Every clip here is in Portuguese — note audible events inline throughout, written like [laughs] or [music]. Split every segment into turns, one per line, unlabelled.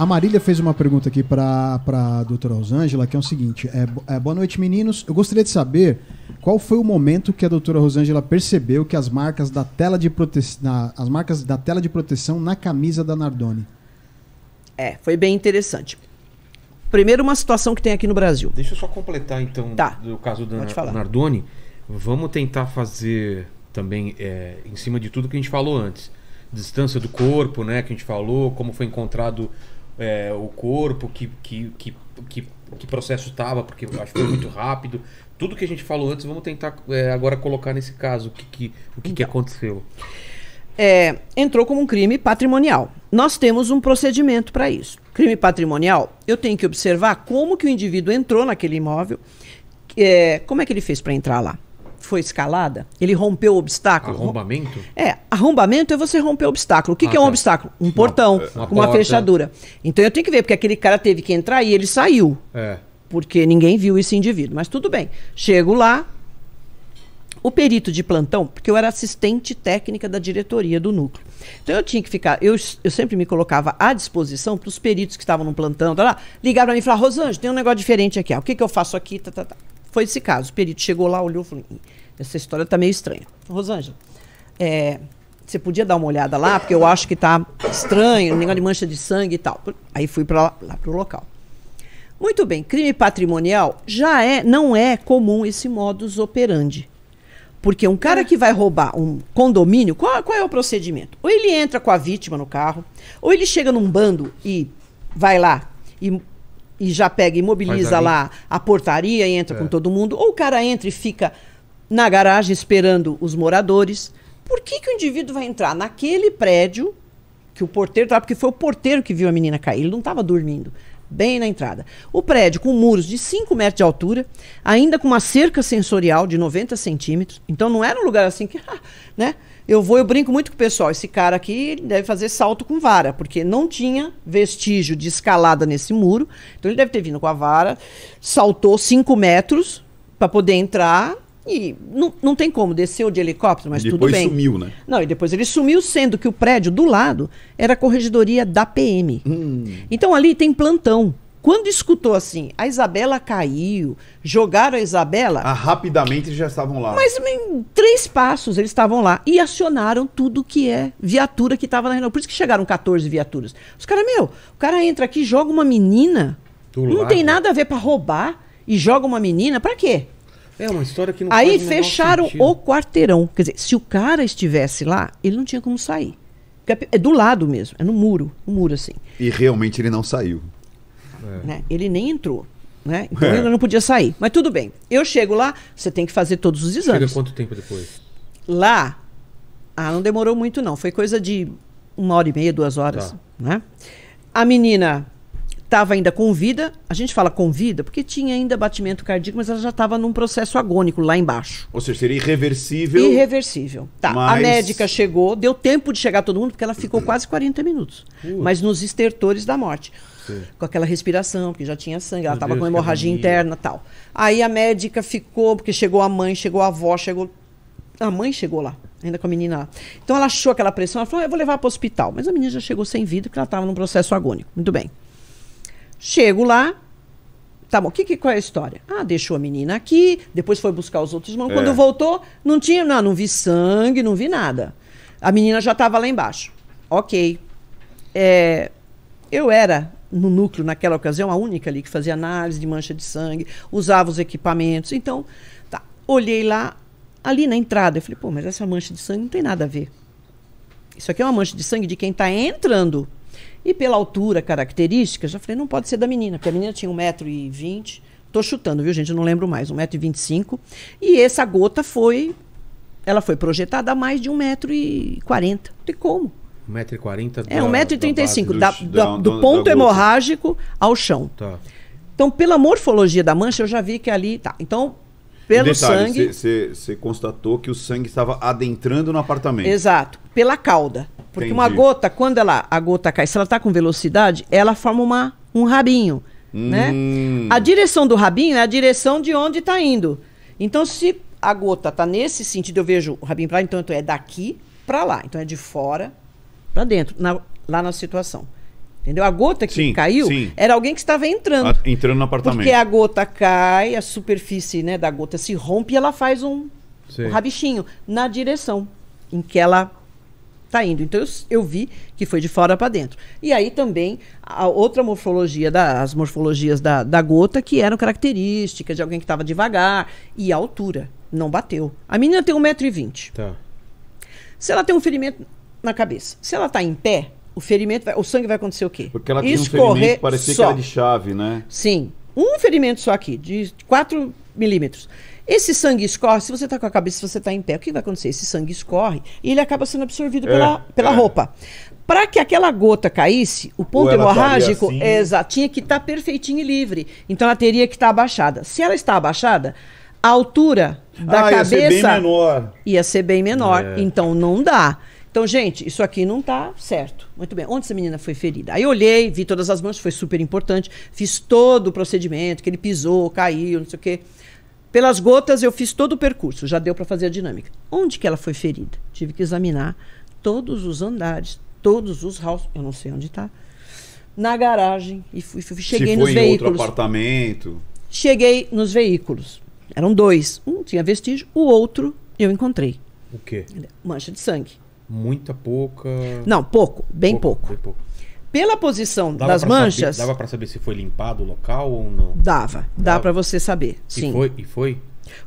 A Marília fez uma pergunta aqui para a doutora Rosângela, que é o seguinte: é, é, boa noite, meninos. Eu gostaria de saber qual foi o momento que a doutora Rosângela percebeu que as marcas da tela de proteção. As marcas da tela de proteção na camisa da Nardoni.
É, foi bem interessante. Primeiro, uma situação que tem aqui no Brasil. Deixa eu só completar, então, tá. do caso da
Nardoni. Vamos tentar fazer também, é, em cima de tudo que a gente falou antes. Distância do corpo, né, que a gente falou, como foi encontrado é, o corpo, que, que, que, que, que processo estava, porque acho que foi muito rápido. Tudo que a gente falou antes, vamos tentar é, agora
colocar nesse caso o que, que o que, que então. aconteceu. É, entrou como um crime patrimonial. Nós temos um procedimento para isso. Crime patrimonial, eu tenho que observar como que o indivíduo entrou naquele imóvel, é, como é que ele fez para entrar lá foi escalada, ele rompeu o obstáculo. Arrombamento? É, arrombamento é você romper o obstáculo. O que, ah, que é um tá. obstáculo? Um portão, uma, uma, uma fechadura. É. Então eu tenho que ver, porque aquele cara teve que entrar e ele saiu. É. Porque ninguém viu esse indivíduo. Mas tudo bem. Chego lá, o perito de plantão, porque eu era assistente técnica da diretoria do núcleo. Então eu tinha que ficar, eu, eu sempre me colocava à disposição para os peritos que estavam no plantão, tá lá, ligar para mim e falar, Rosângela, tem um negócio diferente aqui, ó. o que, que eu faço aqui, tá, tá, tá. Foi esse caso. O perito chegou lá, olhou e falou: essa história está meio estranha. Rosângela, é, você podia dar uma olhada lá, porque eu acho que está estranho, negócio de mancha de sangue e tal. Aí fui para lá, lá para o local. Muito bem, crime patrimonial já é, não é comum esse modus operandi. Porque um cara que vai roubar um condomínio, qual, qual é o procedimento? Ou ele entra com a vítima no carro, ou ele chega num bando e vai lá e e já pega e mobiliza lá a portaria e entra é. com todo mundo, ou o cara entra e fica na garagem esperando os moradores. Por que, que o indivíduo vai entrar naquele prédio que o porteiro estava? Tá? Porque foi o porteiro que viu a menina cair, ele não estava dormindo. Bem na entrada. O prédio com muros de 5 metros de altura, ainda com uma cerca sensorial de 90 centímetros. Então não era um lugar assim que. [laughs] né? Eu vou, eu brinco muito com o pessoal. Esse cara aqui deve fazer salto com vara, porque não tinha vestígio de escalada nesse muro. Então ele deve ter vindo com a vara, saltou 5 metros para poder entrar e não, não tem como, desceu de helicóptero, mas e tudo bem. Depois sumiu, né? Não, e depois ele sumiu, sendo que o prédio do lado era a corregedoria da PM. Hum. Então ali tem plantão. Quando escutou assim, a Isabela caiu, jogaram a Isabela. Ah, rapidamente já estavam lá. Mas em três passos eles estavam lá e acionaram tudo que é viatura que estava na Renault. Por isso que chegaram 14 viaturas. Os caras, meu, o cara entra aqui, joga uma menina. Do não lado. tem nada a ver para roubar e joga uma menina, para quê? É uma história que não Aí fecharam o, o quarteirão. Quer dizer, se o cara estivesse lá, ele não tinha como sair. É do lado mesmo, é no muro, no muro assim. E realmente ele não saiu. É. Né? Ele nem entrou. Né? Então é. ele não podia sair. Mas tudo bem. Eu chego lá, você tem que fazer todos os exames. Chega quanto
tempo depois?
Lá, ah, não demorou muito não. Foi coisa de uma hora e meia, duas horas. Tá. Né? A menina estava ainda com vida. A gente fala com vida porque tinha ainda batimento cardíaco, mas ela já estava num processo agônico lá embaixo.
Ou seja, seria
irreversível. Irreversível. Tá. Mas... A médica
chegou, deu tempo de chegar todo mundo, porque ela ficou quase 40 minutos. Uh. Mas nos estertores da morte. Sim. com aquela respiração, porque já tinha sangue, ela estava com hemorragia interna tal. Aí a médica ficou, porque chegou a mãe, chegou a avó, chegou. A mãe chegou lá, ainda com a menina lá. Então ela achou aquela pressão, ela falou: ah, eu vou levar para o hospital. Mas a menina já chegou sem vida, porque ela estava num processo agônico. Muito bem. Chego lá, tá bom, que, que, qual é a história? Ah, deixou a menina aqui, depois foi buscar os outros irmãos. É. Quando voltou, não tinha, não, não vi sangue, não vi nada. A menina já estava lá embaixo. Ok. É, eu era no núcleo naquela ocasião, a única ali que fazia análise de mancha de sangue, usava os equipamentos. Então, tá, olhei lá, ali na entrada, eu falei, pô, mas essa mancha de sangue não tem nada a ver. Isso aqui é uma mancha de sangue de quem está entrando. E pela altura, característica, já falei, não pode ser da menina, porque a menina tinha 1,20m. estou chutando, viu, gente? Eu não lembro mais, 1,25m. E essa gota foi. Ela foi projetada a mais de 1,40m. Não tem como.
1,40m É, 1,35m, do, do, ponto da
hemorrágico ao chão. Tá. Então, pela morfologia da mancha, eu já vi que ali tá. Então, pelo detalhe,
sangue. Você constatou que o sangue estava adentrando no apartamento. Exato,
pela cauda. Porque Entendi. uma gota, quando ela, a gota cai, se ela está com velocidade, ela forma uma, um rabinho. Né? Hum. Né? A direção do rabinho é a direção de onde está indo. Então, se a gota está nesse sentido, eu vejo o rabinho para lá, então, então é daqui para lá. Então é de fora para dentro, na, lá na situação. Entendeu? A gota que sim, caiu sim. era alguém que estava entrando. A,
entrando no apartamento. Porque a
gota cai, a superfície né, da gota se rompe e ela faz um, um rabichinho na direção em que ela está indo. Então eu, eu, vi que foi de fora para dentro. E aí também a outra morfologia, da, as morfologias da, da gota que eram características de alguém que estava devagar e a altura. Não bateu. A menina tem 1,20m. Tá. Se ela tem um ferimento na cabeça. Se ela está em pé, o ferimento, vai, o sangue vai acontecer o quê? Porque ela tinha Escorrer um ferimento que parecia que era de chave, né? Sim. Um ferimento só aqui, de 4 milímetros. Esse sangue escorre, se você está com a cabeça, se você está em pé, o que vai acontecer? Esse sangue escorre e ele acaba sendo absorvido é, pela, pela é. roupa. Para que aquela gota caísse, o ponto hemorrágico assim. é, tinha que estar tá perfeitinho e livre. Então ela teria que estar tá abaixada. Se ela está abaixada, a altura da ah, cabeça ia ser bem menor. Ia ser bem menor. É. Então não dá. Então, gente, isso aqui não está certo. Muito bem. Onde essa menina foi ferida? Aí eu olhei, vi todas as manchas, foi super importante. Fiz todo o procedimento, que ele pisou, caiu, não sei o quê. Pelas gotas eu fiz todo o percurso, já deu para fazer a dinâmica. Onde que ela foi ferida? Tive que examinar todos os andares, todos os halls, eu não sei onde está. Na garagem e fui, fui cheguei nos veículos. outro
apartamento.
Cheguei nos veículos. Eram dois. Um tinha vestígio, o outro eu encontrei. O quê? Mancha de sangue.
Muita pouca. Não, pouco, bem pouco. pouco. Bem pouco. Pela posição dava das manchas. Saber, dava para saber se foi limpado o local ou não? Dava, dá para você saber. Sim. E foi? E foi?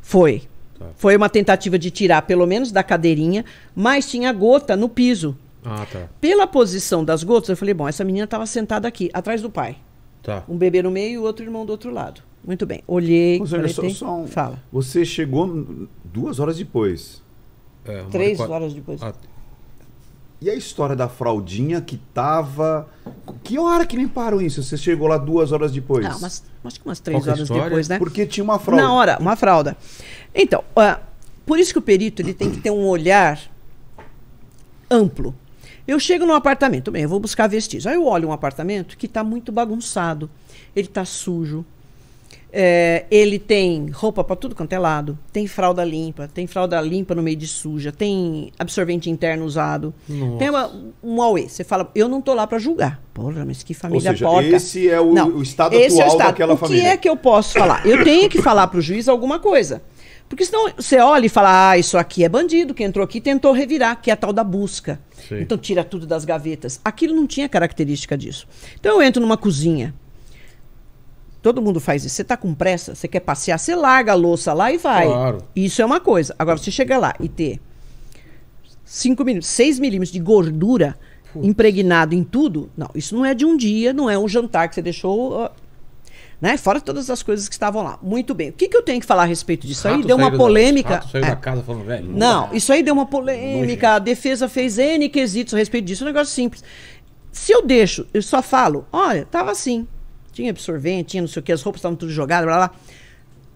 Foi. Tá. Foi uma tentativa de tirar, pelo menos da cadeirinha, mas tinha gota no piso. Ah, tá. Pela posição das gotas, eu falei: bom, essa menina estava sentada aqui, atrás do pai. Tá. Um bebê no meio e o outro irmão do outro lado. Muito bem. Olhei. Conselho, só, só um... Fala. Você chegou duas horas
depois. É, Três quatro... horas depois. Ah, e a história da fraldinha que tava. Que hora que nem parou isso? Você chegou lá duas horas depois? Não, mas,
acho que umas três horas história? depois, né? Porque tinha uma fralda. Na hora, uma fralda. Então, uh, por isso que o perito ele tem que ter um olhar amplo. Eu chego num apartamento, bem, eu vou buscar vestígios. Aí eu olho um apartamento que está muito bagunçado, ele está sujo, é, ele tem roupa para tudo quanto é lado, tem fralda limpa, tem fralda limpa no meio de suja, tem absorvente interno usado. Nossa. Tem uma, um Aue. Você fala, eu não tô lá para julgar. Porra, mas que família Ou seja, porca. Esse é o, não, o estado atual é o estado. daquela o família. O que é que eu posso falar? Eu tenho que falar para o juiz alguma coisa. Porque senão você olha e fala, ah, isso aqui é bandido, que entrou aqui tentou revirar, que é a tal da busca. Sim. Então tira tudo das gavetas. Aquilo não tinha característica disso. Então eu entro numa cozinha, Todo mundo faz isso. Você está com pressa, você quer passear, você larga a louça lá e vai. Claro. Isso é uma coisa. Agora, você chega lá e ter 5 milímetros, 6 milímetros de gordura Putz. impregnado em tudo, não, isso não é de um dia, não é um jantar que você deixou. Né? Fora todas as coisas que estavam lá. Muito bem. O que, que eu tenho que falar a respeito disso rato aí? Deu uma polêmica. Da, é. da
casa falando, velho. Não,
isso aí deu uma polêmica. A defesa fez N quesitos a respeito disso. Um negócio simples. Se eu deixo, eu só falo, olha, tava assim tinha absorvente, tinha não sei o que, as roupas estavam tudo jogadas, blá blá.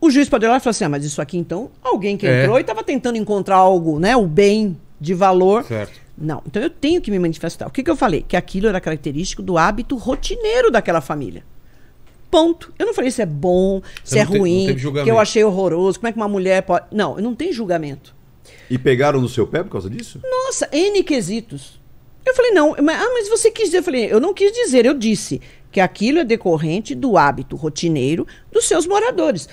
O juiz pode olhar e falar assim: ah, mas isso aqui então, alguém que é. entrou e estava tentando encontrar algo, né? O bem de valor. Certo. Não, então eu tenho que me manifestar. O que, que eu falei? Que aquilo era característico do hábito rotineiro daquela família. Ponto. Eu não falei se é bom, se é ruim, que eu achei horroroso, como é que uma mulher pode. Não, não tem julgamento.
E pegaram no seu pé por causa disso?
Nossa, N quesitos. Eu falei, não, mas, ah, mas você quis dizer. Eu falei, eu não quis dizer, eu disse que aquilo é decorrente do hábito rotineiro dos seus moradores.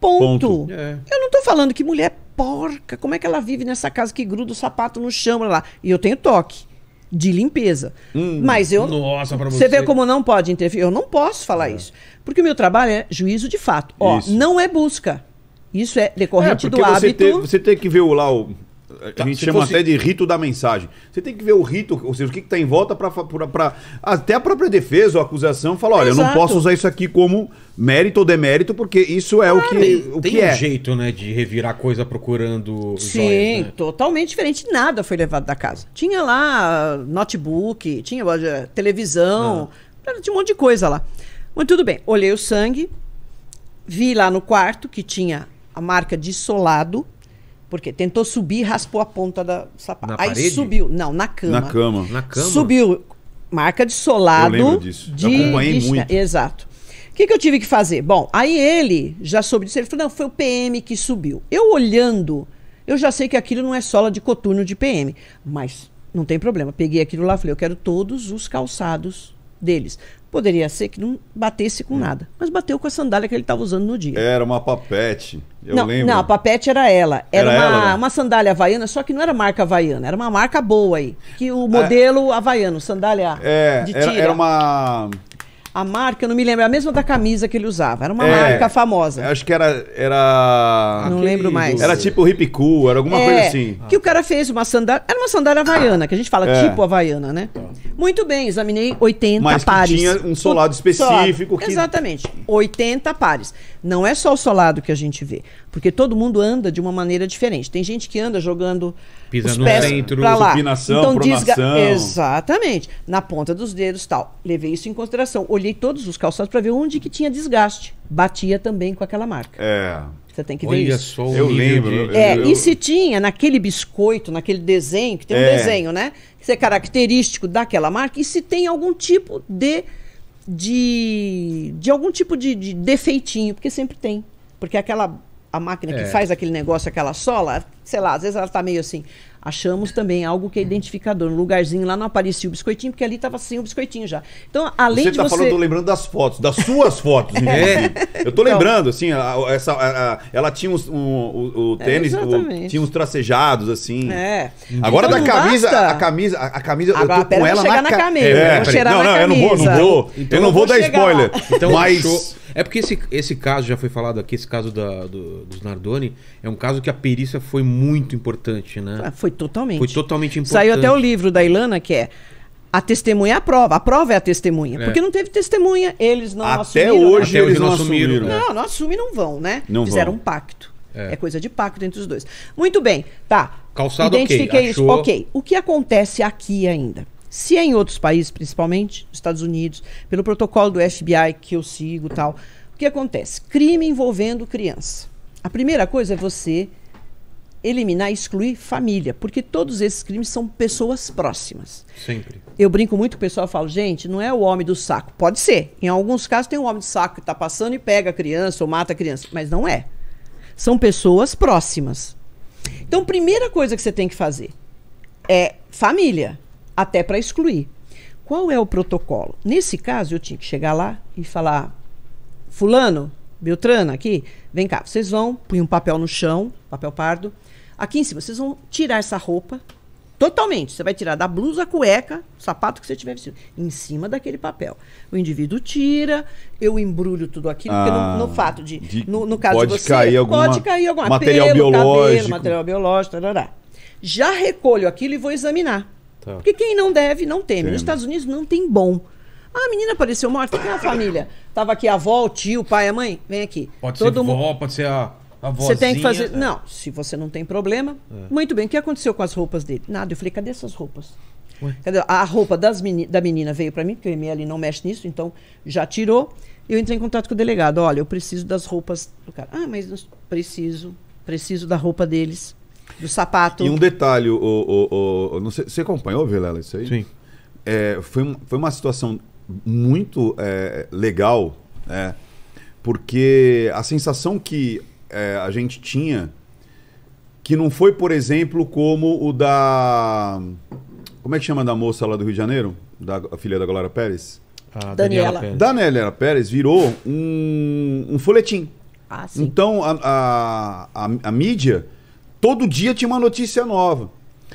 Ponto. Ponto. É. Eu não estou falando que mulher porca, como é que ela vive nessa casa que gruda o sapato no chão lá? E eu tenho toque de limpeza. Hum, Mas eu Nossa, pra você. Você vê como não pode interferir. Eu não posso falar é. isso, porque o meu trabalho é juízo de fato. Ó, isso. não é busca. Isso é decorrente é, do hábito. Você tem, você
tem que ver lá o a tá, gente chama fosse... até de rito da mensagem. Você tem que ver o rito, ou seja, o que está em volta para. Até a própria defesa ou acusação fala: olha, Exato. eu não posso usar isso aqui como mérito ou
demérito, porque isso é o que, tem, o que tem é. Tem um jeito, né, de revirar coisa procurando. Sim, joias,
né? totalmente diferente. Nada foi levado da casa. Tinha lá notebook, tinha eh, televisão, ah. tinha um monte de coisa lá. Mas tudo bem, olhei o sangue, vi lá no quarto que tinha a marca de solado porque tentou subir e raspou a ponta da sapato. Aí parede? subiu. Não, na cama. Na cama. Na cama. Subiu. Marca de solado. Eu lembro disso. De, eu acompanhei muito. Exato. O que, que eu tive que fazer? Bom, aí ele já soube disso. Ele falou: não, foi o PM que subiu. Eu olhando, eu já sei que aquilo não é sola de coturno de PM. Mas não tem problema. Peguei aquilo lá falei: eu quero todos os calçados deles. Poderia ser que não batesse com hum. nada, mas bateu com a sandália que ele estava usando no dia. Era uma papete, eu não, lembro. Não, a papete era ela. Era, era uma, ela, uma sandália havaiana, só que não era marca havaiana, era uma marca boa aí. Que o é. modelo é. havaiano, sandália é, de tira. Era, era uma... A marca, eu não me lembro, a mesma da camisa que ele usava. Era uma é, marca famosa.
Acho que era. era... Não que lembro mais. Era tipo hip cool, era alguma é, coisa assim.
Que o cara fez uma sandália. Era uma sandália havaiana, que a gente fala é. tipo havaiana, né? Tá. Muito bem, examinei 80 Mas pares. Mas tinha um solado específico. Solado. Que... Exatamente, 80 pares. Não é só o solado que a gente vê, porque todo mundo anda de uma maneira diferente. Tem gente que anda jogando Pisa os pés para lá. Supinação, então, Desga... Exatamente, na ponta dos dedos tal. Levei isso em consideração. Olhei todos os calçados para ver onde que tinha desgaste. Batia também com aquela marca. É... Você tem que ver isso. Só
eu lembro. De... É, eu... E se
tinha naquele biscoito, naquele desenho, que tem um é. desenho, né? Que é característico daquela marca, e se tem algum tipo de. de, de algum tipo de, de defeitinho, porque sempre tem. Porque aquela a máquina é. que faz aquele negócio, aquela sola, sei lá, às vezes ela está meio assim, Achamos também algo que é identificador. Um lugarzinho lá não aparecia o biscoitinho, porque ali estava sem o biscoitinho já. Então, além você de tá você... falando,
lembrando das fotos, das suas [laughs] fotos, é. Eu tô então. lembrando, assim, a, essa, a, a, ela tinha uns, um, o, o, é, tênis, é, o, tinha uns tracejados, assim. É. Agora então, da camisa, a camisa, a camisa, Agora, eu tô com ela na, na
camisa.
É, vou não, não, camisa. eu não vou, não vou. Então, eu não vou, vou dar spoiler. Então, mas... É porque esse, esse caso, já foi falado aqui, esse caso da, do, dos Nardoni, é um caso que a perícia foi muito importante, né? Ah,
foi totalmente. Foi
totalmente importante. Saiu até o
livro da Ilana, que é a testemunha é a prova. A prova é a testemunha. É. Porque não teve testemunha. Eles não Até assumiram. Hoje, Até hoje eles não assumiram. assumiram. Né? Não, não assumem, não vão, né? Não Fizeram vão. um pacto. É. é. coisa de pacto entre os dois. Muito bem, tá. Calçado, Identifiquei okay. isso. Achou... Ok. O que acontece aqui ainda? Se é em outros países, principalmente Estados Unidos, pelo protocolo do FBI que eu sigo tal, o que acontece? Crime envolvendo criança. A primeira coisa é você eliminar, excluir família, porque todos esses crimes são pessoas próximas. Sempre. Eu brinco muito com o pessoal, falo, gente, não é o homem do saco. Pode ser. Em alguns casos tem um homem do saco que está passando e pega a criança ou mata a criança, mas não é. São pessoas próximas. Então, primeira coisa que você tem que fazer é família até para excluir. Qual é o protocolo? Nesse caso, eu tinha que chegar lá e falar: Fulano, Beltrana, aqui, vem cá, vocês vão, põe um papel no chão, papel pardo. Aqui em cima, vocês vão tirar essa roupa totalmente. Você vai tirar da blusa, cueca, sapato que você tiver vestido, em cima daquele papel. O indivíduo tira, eu embrulho tudo aquilo, ah, porque no, no ah, fato de, de, no, no caso pode de você, cair alguma, pode cair alguma material pelo, biológico, cabelo, material biológico, tarará. já recolho aquilo e vou examinar. Tá. Porque quem não deve, não teme. Nos Estados Unidos não tem bom. Ah, a menina apareceu morta, quem é a família. Tava aqui a avó, o tio, o pai, a mãe. Vem aqui. Pode Todo ser mundo... vó,
pode ser a, a vozinha. Você tem que fazer... É.
Não, se você não tem problema... É. Muito bem, o que aconteceu com as roupas dele? Nada, eu falei, cadê essas roupas? Ué? Cadê? A roupa das meni... da menina veio para mim, porque o ML não mexe nisso, então já tirou. Eu entrei em contato com o delegado. Olha, eu preciso das roupas do cara. Ah, mas preciso, preciso da roupa deles do sapato. E um
detalhe, o, o, o, sei, você acompanhou, Vilela, isso aí? Sim. É, foi, foi uma situação muito é, legal, né? porque a sensação que é, a gente tinha, que não foi, por exemplo, como o da. Como é que chama da moça lá do Rio de Janeiro? Da filha da Glória Pérez? A Daniela. Daniela Pérez. Daniela Pérez virou um, um folhetim. Ah, então, a, a, a, a mídia Todo dia tinha uma notícia nova.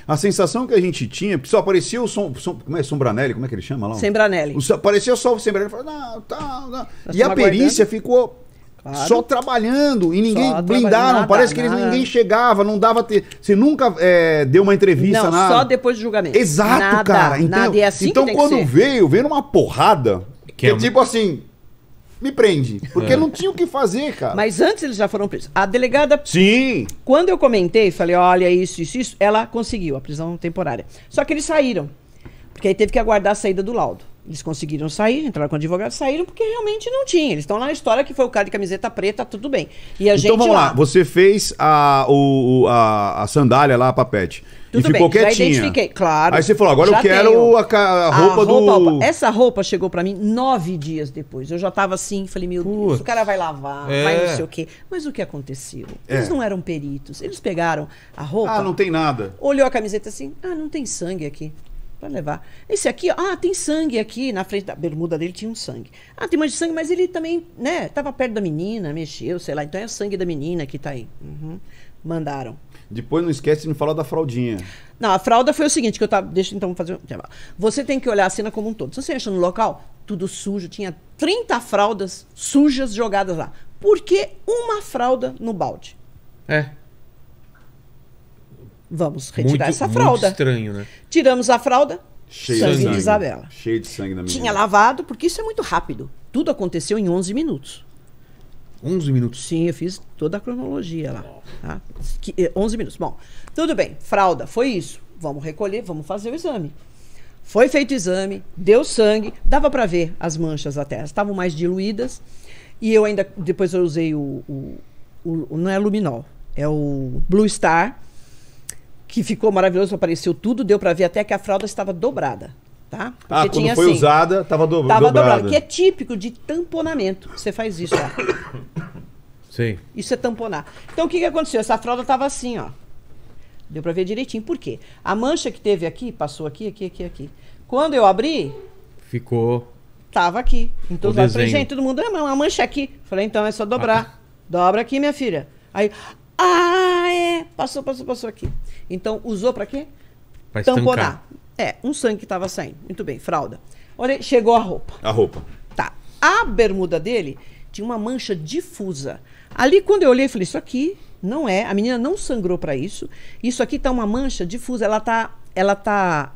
A sensação que a gente tinha, só aparecia o som, som como é Sombranelli, como é que ele chama lá? Sembranelli. aparecia só o Sembranelli, falava, não, tá, não. Tá. Tá e a perícia aguardando. ficou Claro. Só trabalhando e ninguém só blindaram. Nada, Parece que eles, ninguém chegava, não dava. Te... Você nunca é, deu uma entrevista, não, nada. Só depois do julgamento. Exato, nada, cara. Então, nada. Então, é assim então quando veio, veio uma porrada. Que, é que é tipo assim, me prende. Porque é. não
tinha o que fazer, cara. Mas antes eles já foram presos. A delegada. Sim! Quando eu comentei, falei, olha, isso, isso, isso, ela conseguiu a prisão temporária. Só que eles saíram. Porque aí teve que aguardar a saída do laudo. Eles conseguiram sair, entraram com o advogado, saíram porque realmente não tinha. Eles estão lá na história que foi o cara de camiseta preta, tudo bem. E a então gente vamos lá, lá
você fez a, o, a, a sandália lá, a papete. Tudo e ficou bem, quietinha. Já identifiquei,
claro. Aí você falou, agora eu quero a, a, roupa a do. essa roupa chegou para mim nove dias depois. Eu já tava assim, falei, meu Putz. Deus, o cara vai lavar, é. vai não sei o quê. Mas o que aconteceu? É. Eles é. não eram peritos. Eles pegaram a roupa. Ah, não tem nada. Olhou a camiseta assim, ah, não tem sangue aqui. Pode levar. Esse aqui, ah, tem sangue aqui na frente da bermuda dele, tinha um sangue. Ah, tem mais de sangue, mas ele também, né, tava perto da menina, mexeu, sei lá. Então é o sangue da menina que tá aí. Uhum. Mandaram. Depois não esquece de me falar da fraldinha. Não, a fralda foi o seguinte, que eu tava. Deixa então fazer. Você tem que olhar a cena como um todo. Se você entra no local, tudo sujo, tinha 30 fraldas sujas jogadas lá. Por que uma fralda no balde? É. Vamos retirar muito, essa fralda. Muito estranho, né? Tiramos a fralda, Cheio sangue, sangue de Isabela.
Cheio
de sangue na minha. Tinha
lavado, porque isso é muito rápido. Tudo aconteceu em 11 minutos. 11 minutos? Sim, eu fiz toda a cronologia lá. Tá? Que, 11 eh, minutos. Bom, tudo bem. Fralda, foi isso. Vamos recolher, vamos fazer o exame. Foi feito o exame, deu sangue, dava para ver as manchas até, elas estavam mais diluídas. E eu ainda, depois eu usei o, o, o, não é luminol, é o Blue Star, que ficou maravilhoso, apareceu tudo, deu para ver até que a fralda estava dobrada, tá? Ah, Porque ah, quando tinha, foi assim, usada,
estava do, dobrada. dobrada, que é
típico de tamponamento, você faz isso, ó. [coughs] Sim. Isso é tamponar. Então o que, que aconteceu? Essa fralda estava assim, ó. Deu para ver direitinho. Por quê? A mancha que teve aqui, passou aqui, aqui, aqui, aqui. Quando eu abri.
Ficou.
Tava aqui. Então eu falei, gente, todo mundo, é a mancha aqui. Falei, então é só dobrar. Ah. [laughs] Dobra aqui, minha filha. Aí, ah, é. Passou, passou, passou aqui. Então usou para quê? Pra Tamponar. Estancar. É, um sangue que tava saindo. Muito bem, fralda. Olha, chegou a roupa. A roupa. Tá. A bermuda dele tinha uma mancha difusa. Ali, quando eu olhei, falei: Isso aqui não é. A menina não sangrou para isso. Isso aqui tá uma mancha difusa. Ela tá. Ela tá.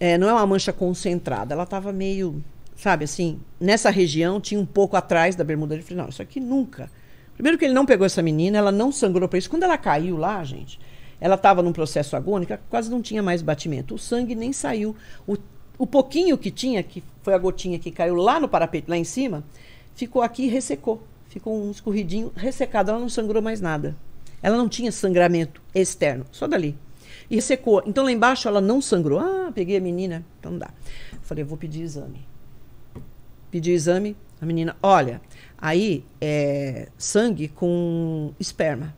É, não é uma mancha concentrada. Ela tava meio. Sabe assim? Nessa região, tinha um pouco atrás da bermuda. Eu falei: Não, isso aqui nunca. Primeiro que ele não pegou essa menina, ela não sangrou para isso. Quando ela caiu lá, gente, ela estava num processo agônico, quase não tinha mais batimento. O sangue nem saiu. O, o pouquinho que tinha, que foi a gotinha que caiu lá no parapeito, lá em cima, ficou aqui e ressecou. Ficou um escorridinho ressecado, ela não sangrou mais nada. Ela não tinha sangramento externo, só dali. E ressecou. Então lá embaixo ela não sangrou. Ah, peguei a menina, então não dá. Falei, vou pedir exame. Pedi exame, a menina, olha, aí é sangue com esperma.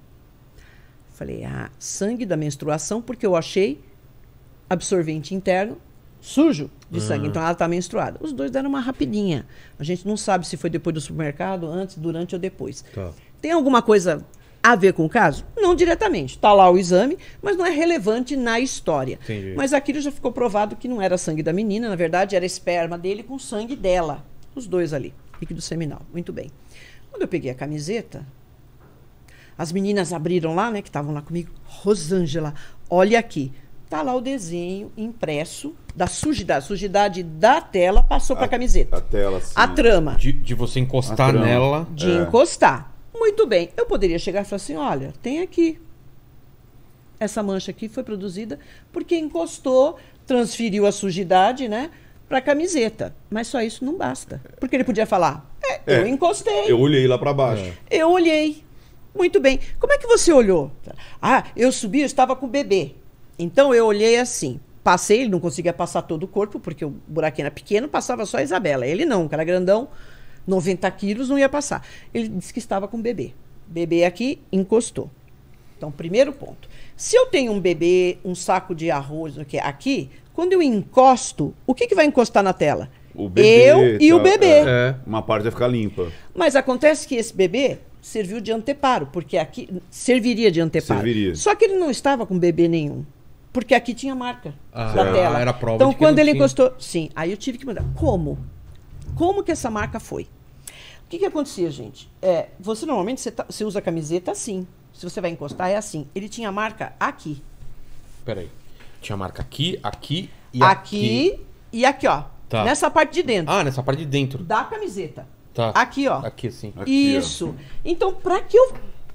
Falei, ah, sangue da menstruação, porque eu achei absorvente interno sujo de uhum. sangue. Então ela está menstruada. Os dois deram uma rapidinha. A gente não sabe se foi depois do supermercado, antes, durante ou depois. Tá. Tem alguma coisa a ver com o caso? Não diretamente. Está lá o exame, mas não é relevante na história. Entendi. Mas aquilo já ficou provado que não era sangue da menina, na verdade era esperma dele com sangue dela. Os dois ali, líquido seminal. Muito bem. Quando eu peguei a camiseta, as meninas abriram lá, né, que estavam lá comigo. Rosângela, olha aqui está lá o desenho impresso da sujidade. Sujidade da tela passou para a camiseta. A tela, sim. A trama.
De, de você encostar nela. De é.
encostar. Muito bem. Eu poderia chegar e falar assim: olha, tem aqui. Essa mancha aqui foi produzida porque encostou, transferiu a sujidade, né? Para a camiseta. Mas só isso não basta. Porque ele podia falar: é, é, eu encostei.
Eu olhei lá para
baixo. É. Eu olhei. Muito bem. Como é que você olhou? Ah, eu subi, eu estava com o bebê. Então eu olhei assim, passei, ele não conseguia passar todo o corpo, porque o buraquinho era pequeno, passava só a Isabela. Ele não, o cara grandão, 90 quilos, não ia passar. Ele disse que estava com bebê. Bebê aqui encostou. Então, primeiro ponto. Se eu tenho um bebê, um saco de arroz, o que é aqui, quando eu encosto, o que, que vai encostar na tela?
O bebê, eu e o tá, bebê. É. é, uma parte vai ficar limpa.
Mas acontece que esse bebê serviu de anteparo, porque aqui serviria de anteparo. Serviria. Só que ele não estava com bebê nenhum. Porque aqui tinha marca ah, da tela. Era prova então, quando ele tinha. encostou. Sim, aí eu tive que mandar. Como? Como que essa marca foi? O que, que acontecia, gente? É, você normalmente você, tá, você usa a camiseta assim. Se você vai encostar, é assim. Ele tinha marca aqui.
Peraí. Tinha marca aqui, aqui e aqui. Aqui e aqui, ó. Tá. Nessa
parte de dentro. Ah, nessa parte de dentro. Da camiseta.
Tá. Aqui, ó. Aqui, sim. Aqui, Isso.
Ó. Então, para que eu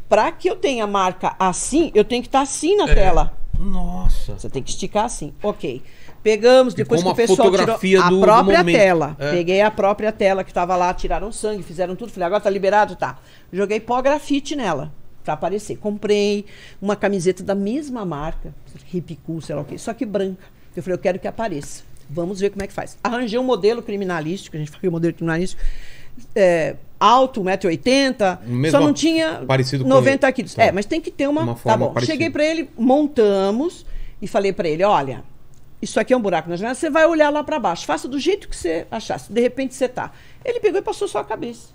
para que eu tenha marca assim, eu tenho que estar tá assim na é. tela. Nossa. Você tem que esticar assim. Ok. Pegamos, depois que o pessoal tirou a própria do tela. É. Peguei a própria tela que estava lá, tiraram sangue, fizeram tudo. Falei, agora tá liberado? Tá. Joguei pó grafite nela para aparecer. Comprei uma camiseta da mesma marca, Ripicu, sei lá o quê, só que branca. Eu falei, eu quero que apareça. Vamos ver como é que faz. Arranjei um modelo criminalístico, a gente fala o modelo criminalístico, é, alto, 1,80m, só não tinha parecido 90 quilos. Tá. É, mas tem que ter uma. uma tá bom. Cheguei para ele, montamos e falei para ele: olha, isso aqui é um buraco na janela, você vai olhar lá para baixo, faça do jeito que você achar, se de repente você tá. Ele pegou e passou só a cabeça.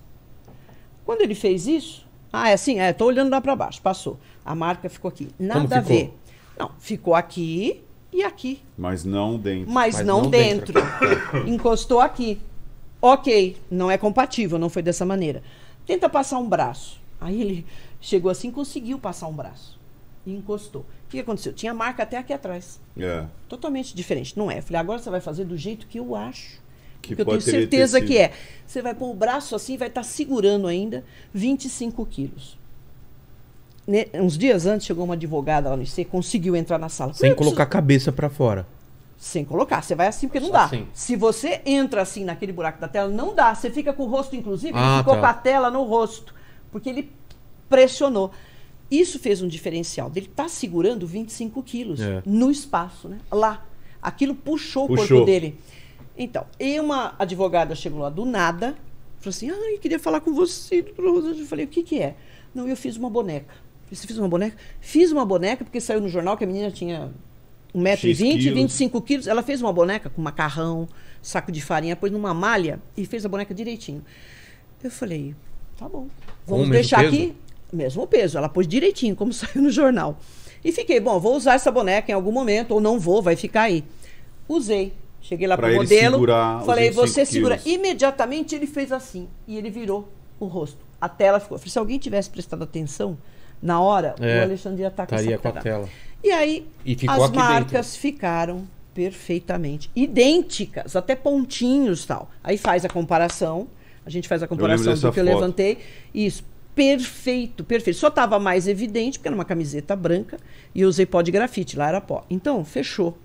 Quando ele fez isso, ah, é assim, é, tô olhando lá para baixo, passou. A marca ficou aqui. Nada a ver. Não, ficou aqui e aqui.
Mas não dentro. Mas, Mas não, não, dentro. dentro.
Encostou aqui. Ok, não é compatível, não foi dessa maneira. Tenta passar um braço. Aí ele chegou assim, conseguiu passar um braço. E encostou. O que aconteceu? Tinha marca até aqui atrás. É. Totalmente diferente. Não é. Eu falei, agora você vai fazer do jeito que eu acho. Que eu tenho certeza que é. Você vai pôr o braço assim, vai estar tá segurando ainda 25 quilos. Ne né, uns dias antes chegou uma advogada lá no IC, conseguiu entrar na sala. Sem colocar preciso... a cabeça para fora. Sem colocar, você vai assim porque não dá. Assim. Se você entra assim naquele buraco da tela, não dá. Você fica com o rosto, inclusive, ah, ele ficou tá. com a tela no rosto, porque ele pressionou. Isso fez um diferencial dele está segurando 25 quilos é. no espaço, né? Lá. Aquilo puxou, puxou, o corpo dele. Então, e uma advogada chegou lá do nada, falou assim: Ah, eu queria falar com você, doutor Rosângela. Eu falei: O que, que é? Não, eu fiz uma boneca. Você fez uma boneca? Fiz uma boneca porque saiu no jornal que a menina tinha 1,20m, 25 quilos. Ela fez uma boneca com macarrão, saco de farinha, pôs numa malha e fez a boneca direitinho. Eu falei, tá bom. Vamos com deixar aqui. Mesmo peso. Ela pôs direitinho, como [laughs] saiu no jornal. E fiquei, bom, vou usar essa boneca em algum momento, ou não vou, vai ficar aí. Usei. Cheguei lá para o modelo. Segurar, falei, você segura. Imediatamente ele fez assim. E ele virou o rosto. A tela ficou. se alguém tivesse prestado atenção, na hora, é, o Alexandre ia estar tá com essa com a tela. E aí e as marcas dentro. ficaram perfeitamente idênticas, até pontinhos tal. Aí faz a comparação, a gente faz a comparação do que foto. eu levantei. Isso, perfeito, perfeito. Só estava mais evidente, porque era uma camiseta branca e eu usei pó de grafite, lá era pó. Então, fechou.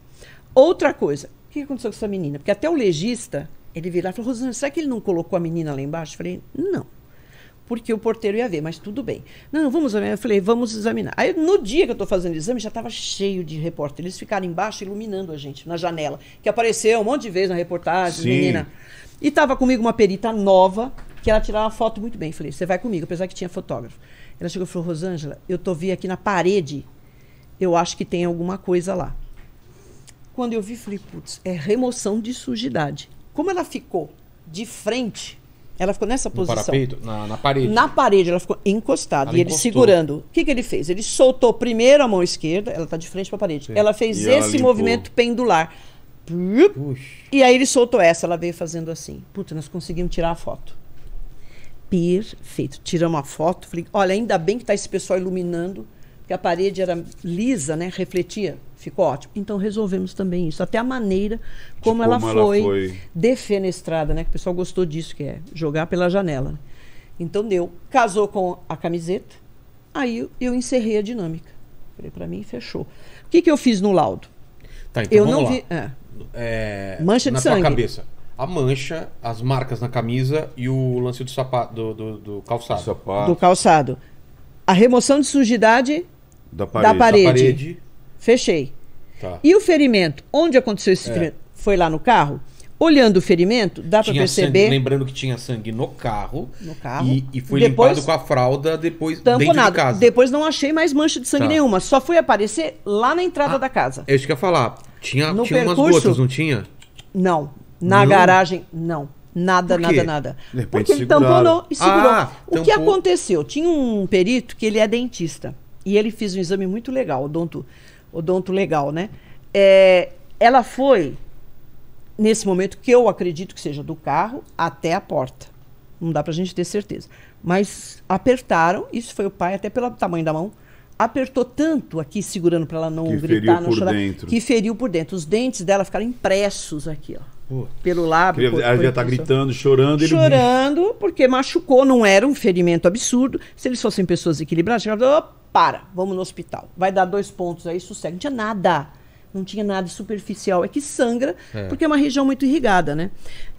Outra coisa, o que aconteceu com essa menina? Porque até o legista, ele virou e falou, Rosana, será que ele não colocou a menina lá embaixo? Eu falei, não porque o porteiro ia ver, mas tudo bem. Não, vamos examinar. Eu falei, vamos examinar. Aí, no dia que eu estou fazendo o exame, já estava cheio de repórter. Eles ficaram embaixo iluminando a gente, na janela, que apareceu um monte de vezes na reportagem, Sim. menina. E estava comigo uma perita nova, que ela tirava foto muito bem. Eu falei, você vai comigo, apesar que tinha fotógrafo. Ela chegou e falou, Rosângela, eu tô vi aqui na parede, eu acho que tem alguma coisa lá. Quando eu vi, falei, putz, é remoção de sujidade. Como ela ficou de frente ela ficou nessa posição. No parapeito?
Na, na parede? Na
parede, ela ficou encostada. Ela e ele encostou. segurando. O que, que ele fez? Ele soltou primeiro a mão esquerda, ela está de frente para a parede. Sim. Ela fez e esse ela movimento pendular. Puxa. E aí ele soltou essa, ela veio fazendo assim. Puta, nós conseguimos tirar a foto. Perfeito. Tiramos a foto. Falei, olha, ainda bem que está esse pessoal iluminando que a parede era lisa, né? Refletia. Ficou ótimo. Então resolvemos também isso. Até a maneira como, ela, foi ela, foi defenestrada, né? Que o pessoal gostou disso, que é jogar pela janela. Né. Então deu. Casou com a camiseta. Aí eu encerrei a dinâmica. Falei para mim, fechou. O que, que eu fiz no laudo?
Tá, então eu não lá. vi. É.
É, mancha de na sangue. Na cabeça.
A mancha, as marcas na camisa e o lance do sapato, do, do, do calçado. Do, do
calçado. A remoção de sujidade da parede. Da parede. Da parede. Fechei. Tá. E o ferimento? Onde aconteceu esse é. ferimento? Foi lá no carro? Olhando o ferimento, dá para perceber. Sangue, lembrando
que tinha sangue no carro.
No carro. E,
e foi depois, limpado com a fralda depois dentro nada. de casa.
Depois não achei mais mancha de sangue tá. nenhuma. Só foi aparecer lá na entrada ah, da casa. É
isso que eu ia falar. Tinha, tinha percurso, umas gotas, não tinha?
Não. Na não. garagem, não. Nada, nada, nada. De Porque ele tampou tamponou e segurou. Ah, o tampou. que aconteceu? Tinha um perito que ele é dentista e ele fez um exame muito legal, odonto, odonto legal, né? É, ela foi, nesse momento, que eu acredito que seja do carro até a porta. Não dá pra gente ter certeza. Mas apertaram, isso foi o pai, até pelo tamanho da mão, apertou tanto aqui, segurando para ela não que gritar, não chorar, dentro. que feriu por dentro. Os dentes dela ficaram impressos aqui, ó pelo lábio. Queria, ela já tá gritando,
chorando. Chorando,
porque machucou, não era um ferimento absurdo. Se eles fossem pessoas equilibradas, chegava, oh, para, vamos no hospital. Vai dar dois pontos aí, sossego. Não tinha nada. Não tinha nada superficial. É que sangra, é. porque é uma região muito irrigada, né?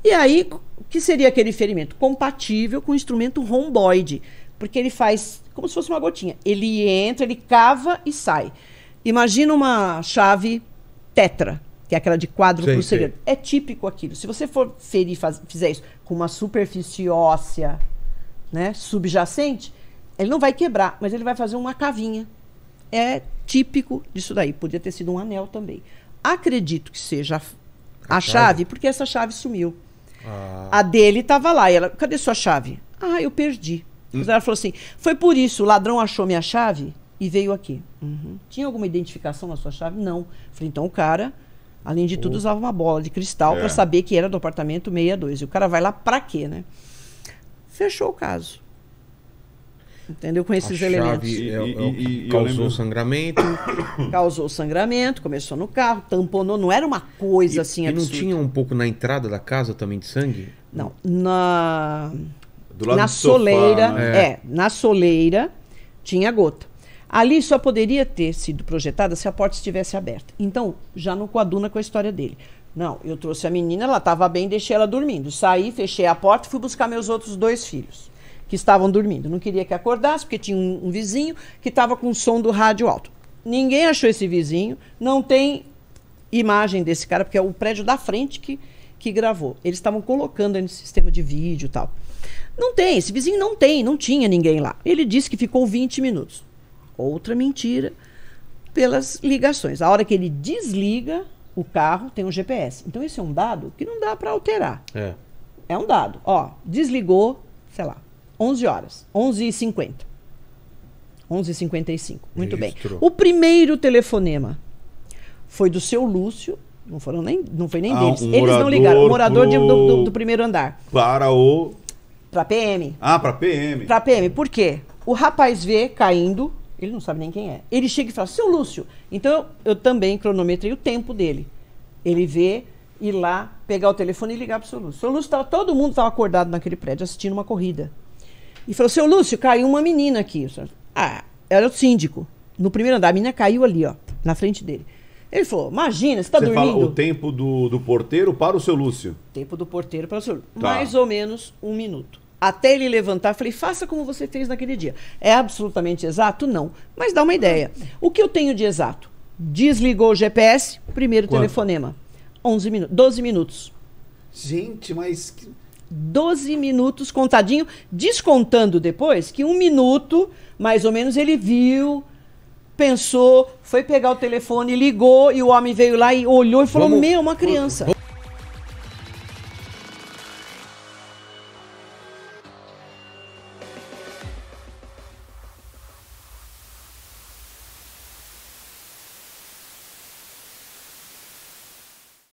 E aí, o que seria aquele ferimento? Compatível com o instrumento romboide. Porque ele faz como se fosse uma gotinha. Ele entra, ele cava e sai. Imagina uma chave tetra que é aquela de quadro sim, sim. É típico aquilo. Se você for ferir, faz, fizer isso com uma superfície óssea né, subjacente, ele não vai quebrar, mas ele vai fazer uma cavinha. É típico disso daí. Podia ter sido um anel também. Acredito que seja a, a chave? chave, porque essa chave sumiu. Ah. A dele estava lá. E ela, cadê sua chave? Ah, eu perdi. Hum. Ela falou assim: foi por isso, o ladrão achou minha chave e veio aqui. Uhum. Tinha alguma identificação na sua chave? Não. Falei, então o cara Além de tudo, uhum. usava uma bola de cristal é. para saber que era do apartamento 62. E o cara vai lá para quê, né? Fechou o caso. Entendeu? Com esses a elementos. Chave, é e, e, é causou
sangramento.
[coughs] Causou sangramento, começou no carro, tamponou. Não era uma coisa e, assim. E absurda. não tinha
um pouco na entrada da casa
também de sangue? Não. Na. Do lado na do soleira. Sofá, né? é, na soleira tinha gota. Ali só poderia ter sido projetada se a porta estivesse aberta. Então, já não coaduna com a história dele. Não, eu trouxe a menina, ela estava bem, deixei ela dormindo. Saí, fechei a porta e fui buscar meus outros dois filhos, que estavam dormindo. Não queria que acordasse, porque tinha um, um vizinho que estava com o som do rádio alto. Ninguém achou esse vizinho, não tem imagem desse cara, porque é o prédio da frente que, que gravou. Eles estavam colocando aí no sistema de vídeo e tal. Não tem, esse vizinho não tem, não tinha ninguém lá. Ele disse que ficou 20 minutos outra mentira, pelas ligações. A hora que ele desliga o carro, tem um GPS. Então, esse é um dado que não dá para alterar. É. É um dado. Ó, desligou, sei lá, 11 horas, 11h50. 11h55. Muito bem. O primeiro telefonema foi do seu Lúcio. Não foram nem, não foi nem ah, deles. Um Eles não ligaram. O morador pro... de, do, do, primeiro andar.
Para o.
Para PM.
Ah, para PM.
Para PM. Por quê? O rapaz vê caindo ele não sabe nem quem é. Ele chega e fala, seu Lúcio. Então eu, eu também cronometrei o tempo dele. Ele vê ir lá, pegar o telefone e ligar para o seu Lúcio. Seu Lúcio estava, todo mundo estava acordado naquele prédio assistindo uma corrida. E falou, seu Lúcio, caiu uma menina aqui. Ah, era o síndico. No primeiro andar, a menina caiu ali, ó, na frente dele. Ele falou, imagina, você está dormindo. Fala o
tempo do, do porteiro para o seu Lúcio.
Tempo do porteiro para o seu Lúcio. Tá. Mais ou menos um minuto até ele levantar, falei, faça como você fez naquele dia. É absolutamente exato? Não. Mas dá uma ideia. O que eu tenho de exato? Desligou o GPS, primeiro Quanto? telefonema. 11 minutos, 12 minutos. Gente, mas. 12 minutos contadinho, descontando depois que um minuto, mais ou menos, ele viu, pensou, foi pegar o telefone, ligou e o homem veio lá e olhou e falou: Vamos, Meu, uma criança. Vamos,